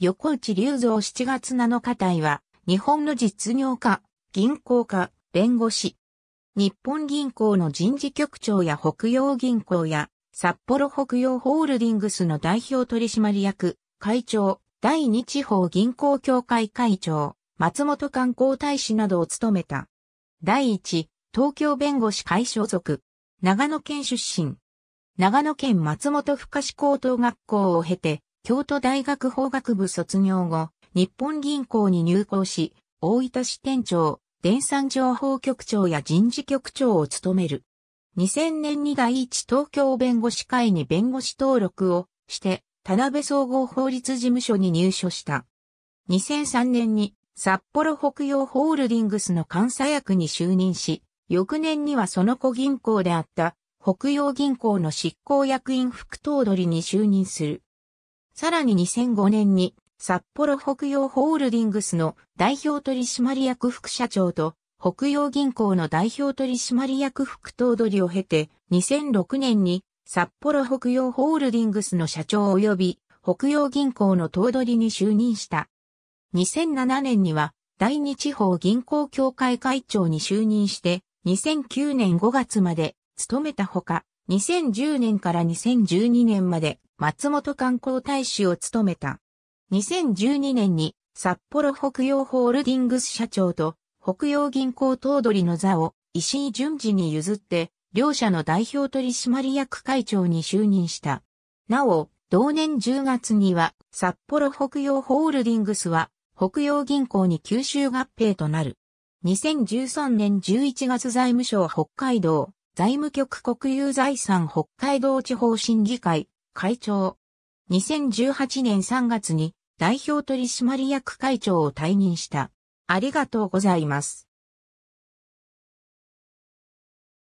横内隆造7月7日隊は、日本の実業家、銀行家、弁護士、日本銀行の人事局長や北洋銀行や、札幌北洋ホールディングスの代表取締役、会長、第二地方銀行協会会長、松本観光大使などを務めた。第一、東京弁護士会所属、長野県出身。長野県松本深志高等学校を経て、京都大学法学部卒業後、日本銀行に入行し、大分支店長、電産情報局長や人事局長を務める。2000年に第一東京弁護士会に弁護士登録をして、田辺総合法律事務所に入所した。2003年に札幌北洋ホールディングスの監査役に就任し、翌年にはその子銀行であった北洋銀行の執行役員副頭取に就任する。さらに2005年に札幌北洋ホールディングスの代表取締役副社長と北洋銀行の代表取締役副頭取を経て2006年に札幌北洋ホールディングスの社長及び北洋銀行の頭取に就任した。2007年には第二地方銀行協会会長に就任して2009年5月まで務めたほか、2010年から2012年まで松本観光大使を務めた。2012年に札幌北洋ホールディングス社長と北洋銀行頭取の座を石井淳二に譲って、両社の代表取締役会長に就任した。なお、同年10月には札幌北洋ホールディングスは北洋銀行に吸収合併となる。2013年11月財務省北海道財務局国有財産北海道地方審議会会長。2018年3月に代表取締役会長を退任した。ありがとうございます。